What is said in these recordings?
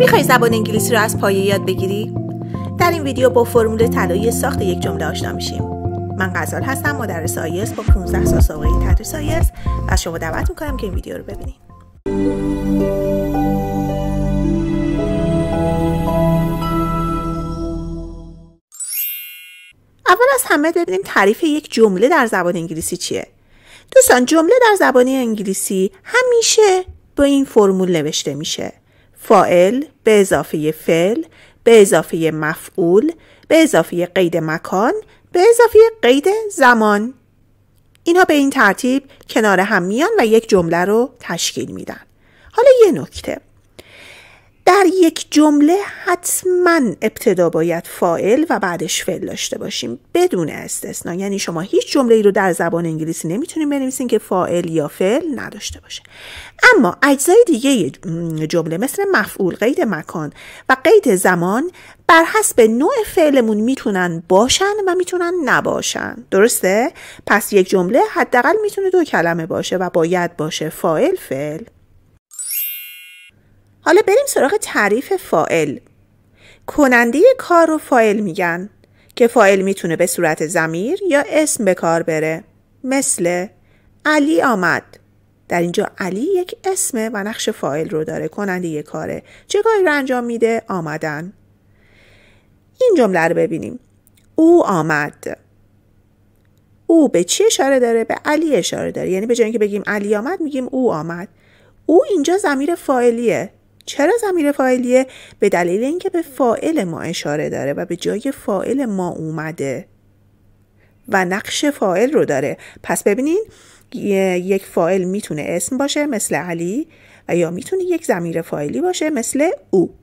میخوای زبان انگلیسی رو از پایه یاد بگیری؟ در این ویدیو با فرمول طلایی ساخت یک جمله آشنا میشیم. من غزال هستم مدرس آیس با 15 سال سابقه تدریس آیس و شما دعوت میکنم که این ویدیو رو ببینید. اول از همه ببینیم تعریف یک جمله در زبان انگلیسی چیه. دوستان جمله در زبان انگلیسی همیشه با این فرمول نوشته میشه. فائل به اضافه فعل به اضافه مفعول به اضافه قید مکان به اضافه قید زمان اینها به این ترتیب کنار هم میان و یک جمله رو تشکیل میدن حالا یه نکته در یک جمله حتما ابتدا باید فائل و بعدش فعل داشته باشیم بدون استثنا یعنی شما هیچ جمله ای رو در زبان انگلیسی نمیتونیم بنویسین که فائل یا فعل نداشته باشه اما اجزای دیگه جمله مثل مفعول قید مکان و قید زمان بر حسب نوع فعلمون میتونن باشن و میتونن نباشن درسته پس یک جمله حداقل میتونه دو کلمه باشه و باید باشه فائل فعل حالا بریم سراغ تعریف فائل کننده کار رو فائل میگن که فائل میتونه به صورت زمیر یا اسم به کار بره مثل علی آمد در اینجا علی یک اسمه و نقش فائل رو داره کننده یک کاره چه کاری رو انجام میده آمدن این جمله رو ببینیم او آمد او به چی اشاره داره به علی اشاره داره یعنی به جای اینکه بگیم علی آمد میگیم او آمد او اینجا زمیر فاعلیه چرا زمیر فاعلیه به دلیل اینکه به فاعل ما اشاره داره و به جای فاعل ما اومده و نقش فاعل رو داره پس ببینین یک فاعل میتونه اسم باشه مثل علی و یا میتونه یک زمیر فاعلی باشه مثل او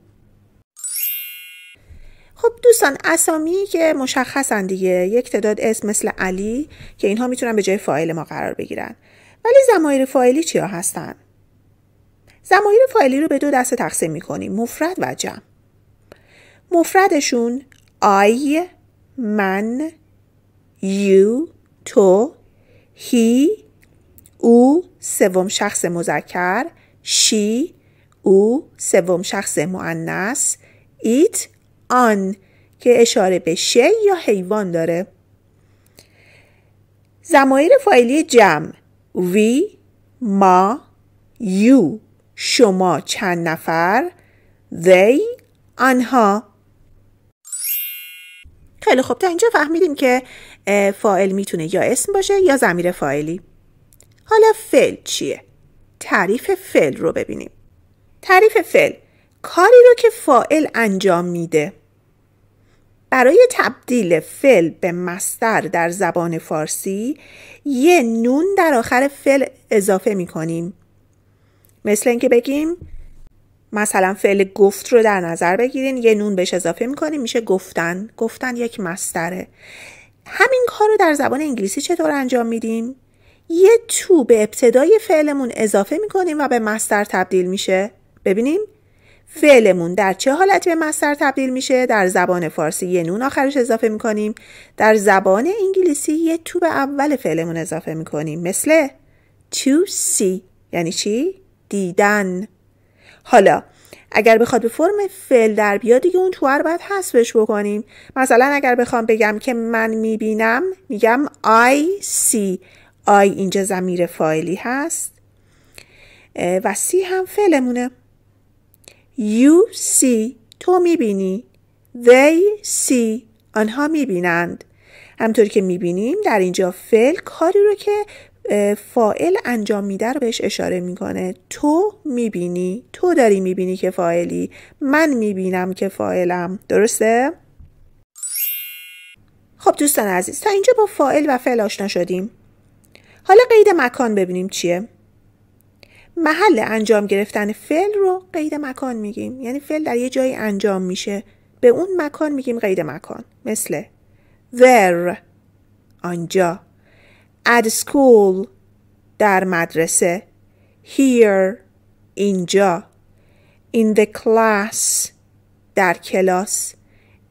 خب دوستان اسامی که مشخصن دیگه یک تعداد اسم مثل علی که اینها میتونن به جای فاعل ما قرار بگیرن ولی زمایر فاعلی چیا هستن زمایر فاعلی رو به دو دسته تقسیم میکنیم مفرد و جمع مفردشون آی من یو تو هی او سوم شخص مذکر شی او سوم شخص معنس ایت آن که اشاره به شی یا حیوان داره زمایر فایلی جمع وی ما یو شما چند نفر they آنها خیلی خب تا اینجا فهمیدیم که فائل میتونه یا اسم باشه یا زمیر فائلی حالا فعل چیه؟ تعریف فعل رو ببینیم تعریف فعل کاری رو که فائل انجام میده برای تبدیل فعل به مستر در زبان فارسی یه نون در آخر فعل اضافه میکنیم مثل اینکه بگیم مثلا فعل گفت رو در نظر بگیرین یه نون بهش اضافه میکنیم میشه گفتن گفتن یک مستره همین کار رو در زبان انگلیسی چطور انجام میدیم یه تو به ابتدای فعلمون اضافه میکنیم و به مستر تبدیل میشه ببینیم فعلمون در چه حالتی به مستر تبدیل میشه در زبان فارسی یه نون آخرش اضافه میکنیم در زبان انگلیسی یه تو به اول فعلمون اضافه میکنیم مثل to see یعنی چی دیدن حالا اگر بخواد به فرم فعل در بیاد دیگه اون تو رو باید حذفش بکنیم مثلا اگر بخوام بگم که من میبینم میگم I see I اینجا زمیر فایلی هست و سی هم فعلمونه You see تو میبینی They see آنها میبینند همطور که میبینیم در اینجا فعل کاری رو که فائل انجام میده رو بهش اشاره میکنه تو میبینی تو داری میبینی که فائلی من میبینم که فائلم درسته؟ خب دوستان عزیز تا اینجا با فائل و فعل آشنا شدیم حالا قید مکان ببینیم چیه محل انجام گرفتن فعل رو قید مکان میگیم یعنی فعل در یه جایی انجام میشه به اون مکان میگیم قید مکان مثل where آنجا at school در مدرسه here اینجا in the class در کلاس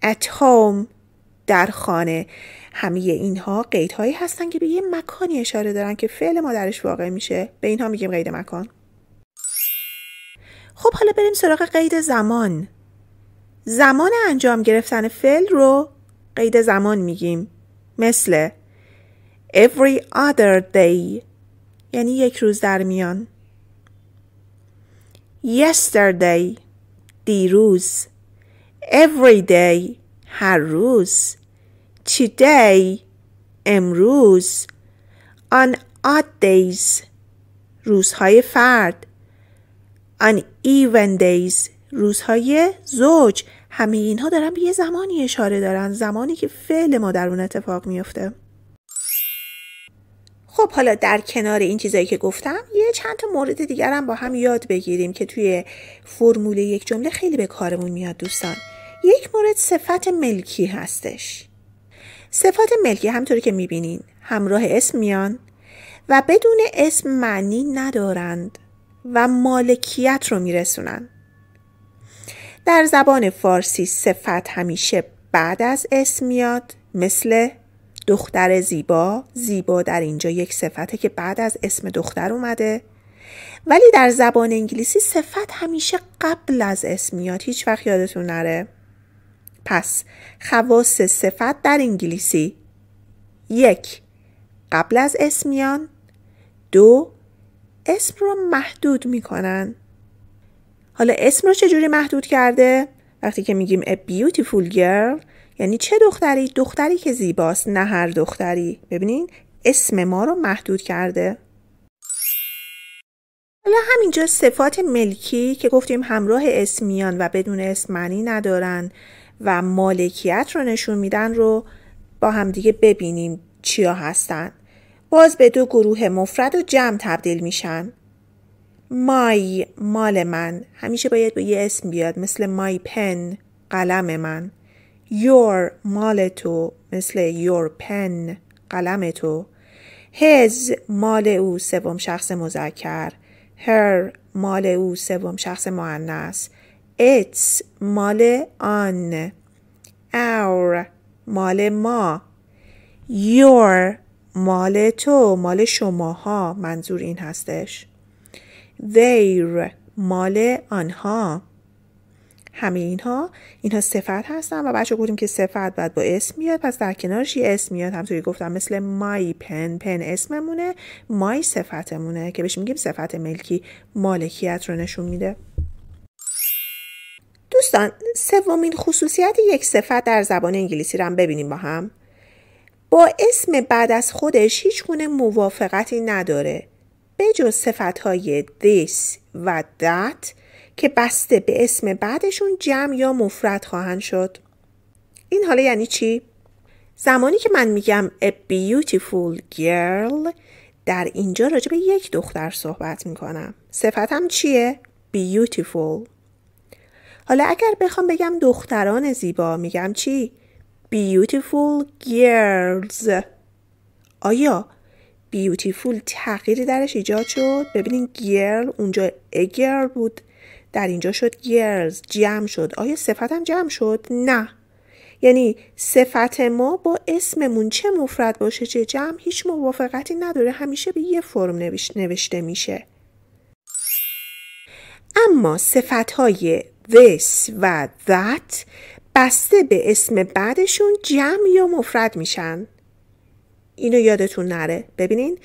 at home در خانه همه اینها قیدهایی هستن که به یه مکانی اشاره دارن که فعل ما درش واقع میشه به اینها میگیم قید مکان خب حالا بریم سراغ قید زمان زمان انجام گرفتن فعل رو قید زمان میگیم مثل every other day یعنی یک روز در میان yesterday دیروز every day هر روز today امروز on odd days روزهای فرد on even days روزهای زوج همه اینها دارن به یه زمانی اشاره دارن زمانی که فعل ما در اون اتفاق میفته خب حالا در کنار این چیزایی که گفتم یه چند تا مورد دیگر هم با هم یاد بگیریم که توی فرمول یک جمله خیلی به کارمون میاد دوستان یک مورد صفت ملکی هستش صفات ملکی همطوری که میبینین همراه اسم میان و بدون اسم معنی ندارند و مالکیت رو میرسونن در زبان فارسی صفت همیشه بعد از اسم میاد مثل دختر زیبا زیبا در اینجا یک صفته که بعد از اسم دختر اومده ولی در زبان انگلیسی صفت همیشه قبل از اسم میاد هیچ وقت یادتون نره پس خواص صفت در انگلیسی یک قبل از اسم دو اسم رو محدود میکنن حالا اسم رو چجوری محدود کرده؟ وقتی که میگیم a beautiful girl یعنی چه دختری دختری که زیباست نه هر دختری ببینین اسم ما رو محدود کرده حالا همینجا صفات ملکی که گفتیم همراه اسمیان و بدون اسم معنی ندارن و مالکیت رو نشون میدن رو با همدیگه ببینیم چیا هستن باز به دو گروه مفرد و جمع تبدیل میشن مای مال من همیشه باید به یه اسم بیاد مثل مای پن قلم من your مال تو مثل your pen قلم تو his مال او سوم شخص مذکر her مال او سوم شخص مؤنث its مال آن our مال ما your مال تو مال شماها منظور این هستش their مال آنها همه اینها اینها صفت هستن و بچه گفتیم که صفت بعد با اسم میاد پس در کنارش یه اسم میاد همطوری گفتم مثل مای پن پن اسممونه مای صفتمونه که بهش میگیم صفت ملکی مالکیت رو نشون میده دوستان سومین خصوصیت یک صفت در زبان انگلیسی رو هم ببینیم با هم با اسم بعد از خودش هیچ گونه موافقتی نداره به جز های this و that که بسته به اسم بعدشون جمع یا مفرد خواهند شد. این حالا یعنی چی؟ زمانی که من میگم a beautiful girl در اینجا راجع به یک دختر صحبت میکنم. صفتم چیه؟ beautiful. حالا اگر بخوام بگم دختران زیبا میگم چی؟ beautiful girls. آیا بیوتیفول تغییری درش ایجاد شد؟ ببینین گیرل اونجا اگر بود در اینجا شد گرلز جمع شد آیا صفتم جمع شد نه یعنی صفت ما با اسممون چه مفرد باشه چه جمع هیچ موافقتی نداره همیشه به یه فرم نوشته میشه اما صفت های this و that بسته به اسم بعدشون جمع یا مفرد میشن اینو یادتون نره ببینین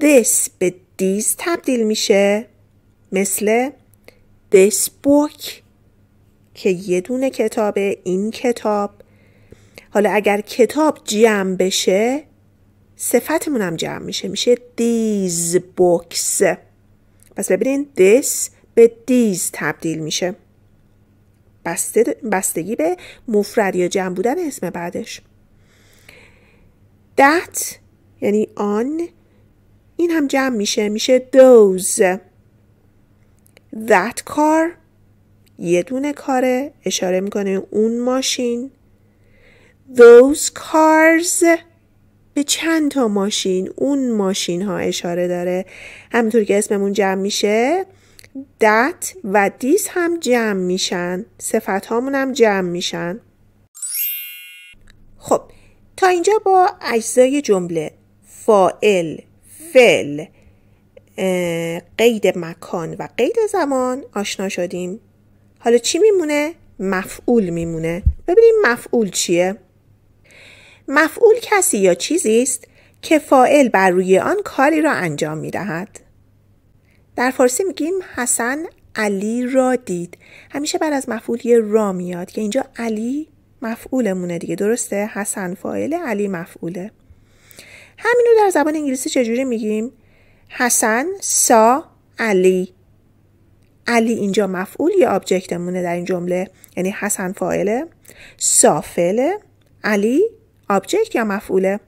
this به these تبدیل میشه مثل this book که یه دونه کتابه این کتاب حالا اگر کتاب جمع بشه صفتمون هم جمع میشه میشه دیز books پس ببینین this به دیز تبدیل میشه بستگی به مفرد یا جمع بودن اسم بعدش that یعنی آن این هم جمع میشه میشه those that car یه دونه کاره اشاره میکنه اون ماشین those cars به چند تا ماشین اون ماشین ها اشاره داره همینطور که اسممون جمع میشه that و this هم جمع میشن صفت هامون هم جمع میشن خب تا اینجا با اجزای جمله فائل فعل قید مکان و قید زمان آشنا شدیم حالا چی میمونه؟ مفعول میمونه ببینیم مفعول چیه؟ مفعول کسی یا چیزی است که فائل بر روی آن کاری را انجام میدهد در فارسی میگیم حسن علی را دید همیشه بعد از مفعول یه را میاد که اینجا علی مفعولمونه دیگه درسته حسن فائل علی مفعوله همینو در زبان انگلیسی چجوری میگیم حسن سا علی علی اینجا مفعول یا آبجکتمونه در این جمله یعنی حسن فاعله سا فعله علی آبجکت یا مفعوله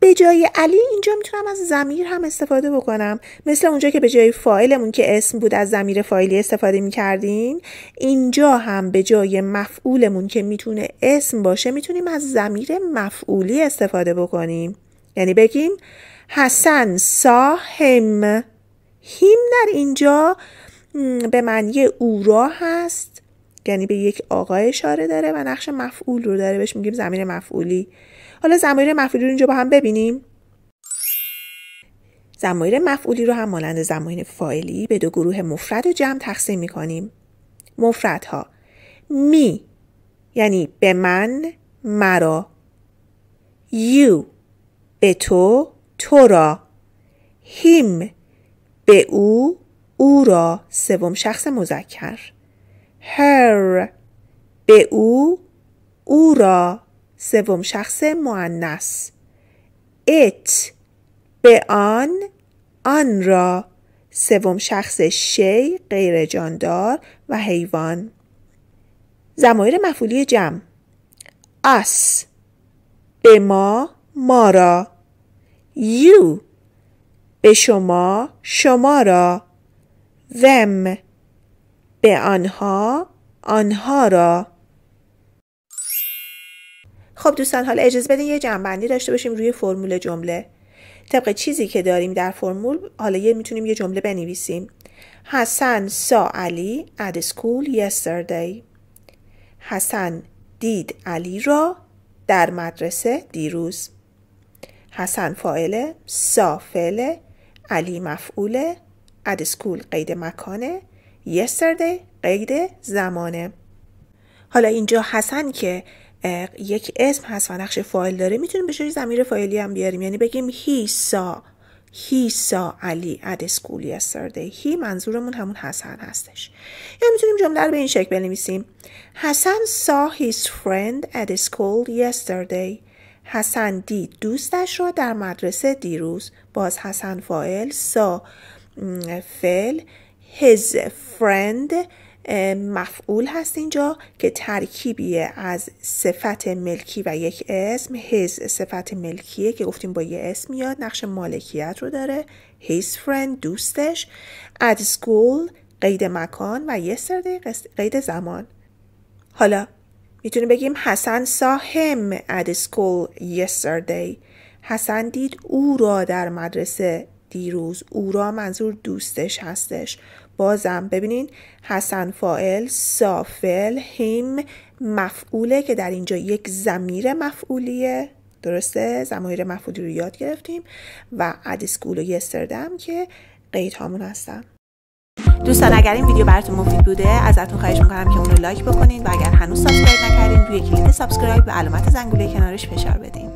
به جای علی اینجا میتونم از زمیر هم استفاده بکنم مثل اونجا که به جای فایلمون که اسم بود از زمیر فاعلی استفاده میکردیم اینجا هم به جای مفعولمون که میتونه اسم باشه میتونیم از زمیر مفعولی استفاده بکنیم یعنی بگیم حسن ساهم هیم در اینجا به معنی اورا هست یعنی به یک آقا اشاره داره و نقش مفعول رو داره بهش میگیم زمین مفعولی حالا زمایر مفعولی رو اینجا با هم ببینیم زمایر مفعولی رو هم مانند زمایر فاعلی به دو گروه مفرد و جمع تقسیم میکنیم مفردها می یعنی به من مرا یو به تو تو را هیم به او او را سوم شخص مذکر هر به او او را سوم شخص معنس ات به آن آن را سوم شخص شی غیر جاندار و حیوان زمایر مفعولی جمع اس به ما ما را you به شما شما را them به آنها آنها را خب دوستان حالا اجازه بدین یه جنبندی داشته باشیم روی فرمول جمله طبق چیزی که داریم در فرمول حالا یه میتونیم یه جمله بنویسیم حسن سا علی at school yesterday حسن دید علی را در مدرسه دیروز حسن فائله سا علی مفعوله اد سکول قید مکانه yesterday قید زمانه حالا اینجا حسن که یک اسم هست و نقش فایل داره میتونیم به جای زمیر فایلی هم بیاریم یعنی بگیم هی سا، هی سا علی اد school yesterday هی منظورمون همون حسن هستش یا میتونیم جمله رو به این شکل بنویسیم حسن سا هیس فرند at school yesterday حسن دید دوستش را در مدرسه دیروز باز حسن فائل سا فل. his فرند. مفعول هست اینجا که ترکیبیه از صفت ملکی و یک اسم his صفت ملکیه که گفتیم با یه اسم میاد نقش مالکیت رو داره هیز فرند دوستش اد سکول. قید مکان و یه سرده قید زمان حالا میتونیم بگیم حسن ساهم اد at یستردی حسن دید او را در مدرسه دیروز او را منظور دوستش هستش بازم ببینین حسن فائل سافل هیم مفعوله که در اینجا یک زمیر مفعولیه درسته زمایر مفعولی رو یاد گرفتیم و ادیسکول و یستردم که قید هامون هستن دوستان اگر این ویدیو براتون مفید بوده ازتون خواهش میکنم که اون رو لایک بکنین و اگر هنوز سابسکرایب نکردین روی کلیک سابسکرایب و علامت زنگوله کنارش فشار بدین